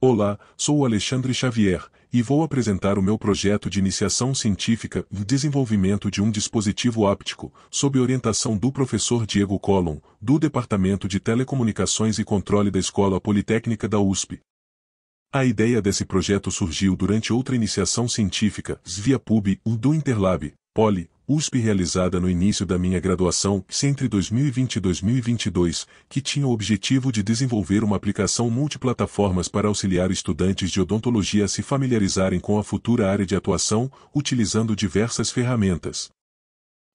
Olá, sou Alexandre Xavier, e vou apresentar o meu projeto de iniciação científica e desenvolvimento de um dispositivo óptico, sob orientação do professor Diego Collum, do Departamento de Telecomunicações e Controle da Escola Politécnica da USP. A ideia desse projeto surgiu durante outra iniciação científica, via PUB, do Interlab, Poli, USP realizada no início da minha graduação entre 2020 e 2022, que tinha o objetivo de desenvolver uma aplicação multiplataformas para auxiliar estudantes de odontologia a se familiarizarem com a futura área de atuação, utilizando diversas ferramentas.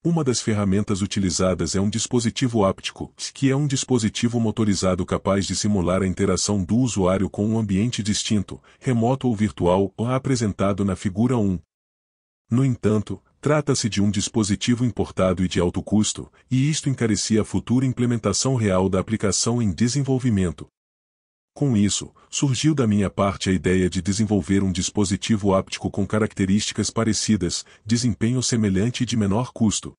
Uma das ferramentas utilizadas é um dispositivo áptico, que é um dispositivo motorizado capaz de simular a interação do usuário com um ambiente distinto, remoto ou virtual, ou apresentado na figura 1. No entanto, Trata-se de um dispositivo importado e de alto custo, e isto encarecia a futura implementação real da aplicação em desenvolvimento. Com isso, surgiu da minha parte a ideia de desenvolver um dispositivo áptico com características parecidas, desempenho semelhante e de menor custo.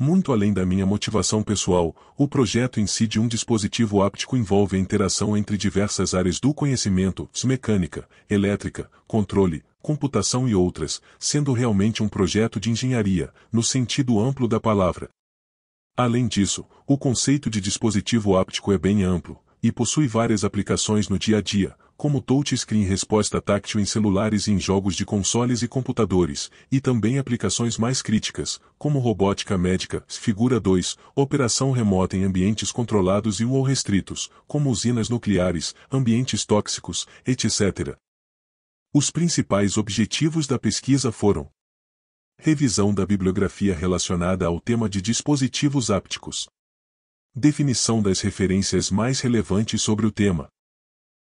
Muito além da minha motivação pessoal, o projeto em si de um dispositivo áptico envolve a interação entre diversas áreas do conhecimento, mecânica, elétrica, controle, computação e outras, sendo realmente um projeto de engenharia, no sentido amplo da palavra. Além disso, o conceito de dispositivo áptico é bem amplo, e possui várias aplicações no dia a dia, como touchscreen resposta táctil em celulares e em jogos de consoles e computadores, e também aplicações mais críticas, como robótica médica, figura 2, operação remota em ambientes controlados e ou restritos, como usinas nucleares, ambientes tóxicos, etc. Os principais objetivos da pesquisa foram Revisão da bibliografia relacionada ao tema de dispositivos ápticos. Definição das referências mais relevantes sobre o tema.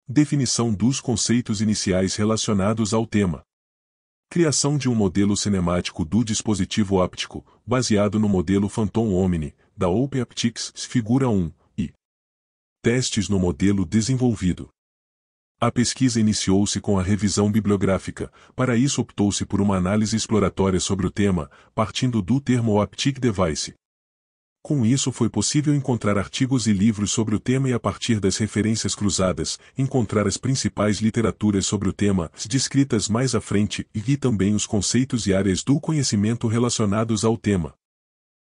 Definição dos conceitos iniciais relacionados ao tema. Criação de um modelo cinemático do dispositivo óptico baseado no modelo Phantom Omni, da OpenAptics, figura 1, e testes no modelo desenvolvido. A pesquisa iniciou-se com a revisão bibliográfica, para isso optou-se por uma análise exploratória sobre o tema, partindo do termo Optic Device. Com isso foi possível encontrar artigos e livros sobre o tema e a partir das referências cruzadas, encontrar as principais literaturas sobre o tema, descritas mais à frente, e também os conceitos e áreas do conhecimento relacionados ao tema.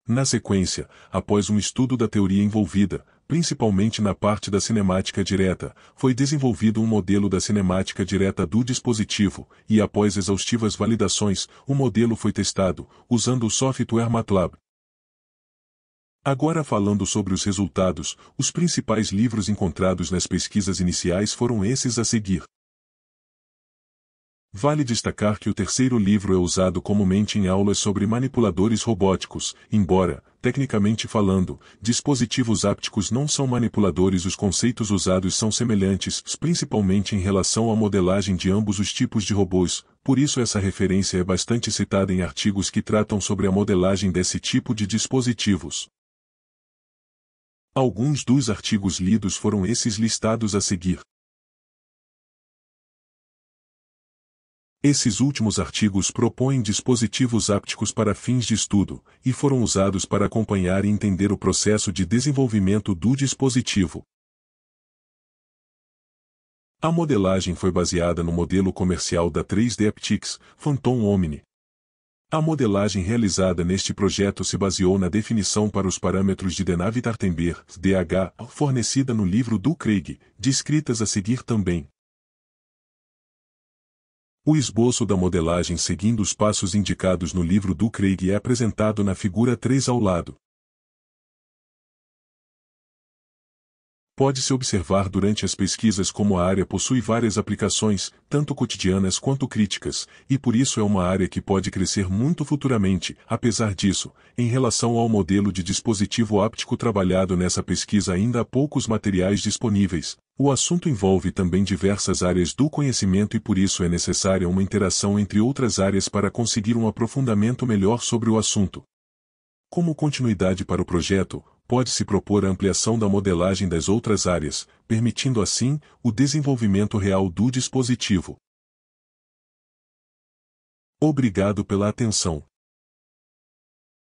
Na sequência, após um estudo da teoria envolvida, principalmente na parte da cinemática direta, foi desenvolvido um modelo da cinemática direta do dispositivo, e após exaustivas validações, o modelo foi testado, usando o software MATLAB. Agora falando sobre os resultados, os principais livros encontrados nas pesquisas iniciais foram esses a seguir. Vale destacar que o terceiro livro é usado comumente em aulas sobre manipuladores robóticos, embora, tecnicamente falando, dispositivos ápticos não são manipuladores os conceitos usados são semelhantes, principalmente em relação à modelagem de ambos os tipos de robôs, por isso essa referência é bastante citada em artigos que tratam sobre a modelagem desse tipo de dispositivos. Alguns dos artigos lidos foram esses listados a seguir. Esses últimos artigos propõem dispositivos ápticos para fins de estudo, e foram usados para acompanhar e entender o processo de desenvolvimento do dispositivo. A modelagem foi baseada no modelo comercial da 3D Aptics, Phantom Omni. A modelagem realizada neste projeto se baseou na definição para os parâmetros de Denave Tartenberg, DH, fornecida no livro do Craig, descritas a seguir também. O esboço da modelagem seguindo os passos indicados no livro do Craig é apresentado na figura 3 ao lado. Pode-se observar durante as pesquisas como a área possui várias aplicações, tanto cotidianas quanto críticas, e por isso é uma área que pode crescer muito futuramente, apesar disso, em relação ao modelo de dispositivo áptico trabalhado nessa pesquisa ainda há poucos materiais disponíveis, o assunto envolve também diversas áreas do conhecimento e por isso é necessária uma interação entre outras áreas para conseguir um aprofundamento melhor sobre o assunto. Como continuidade para o projeto, pode-se propor a ampliação da modelagem das outras áreas, permitindo assim o desenvolvimento real do dispositivo. Obrigado pela atenção.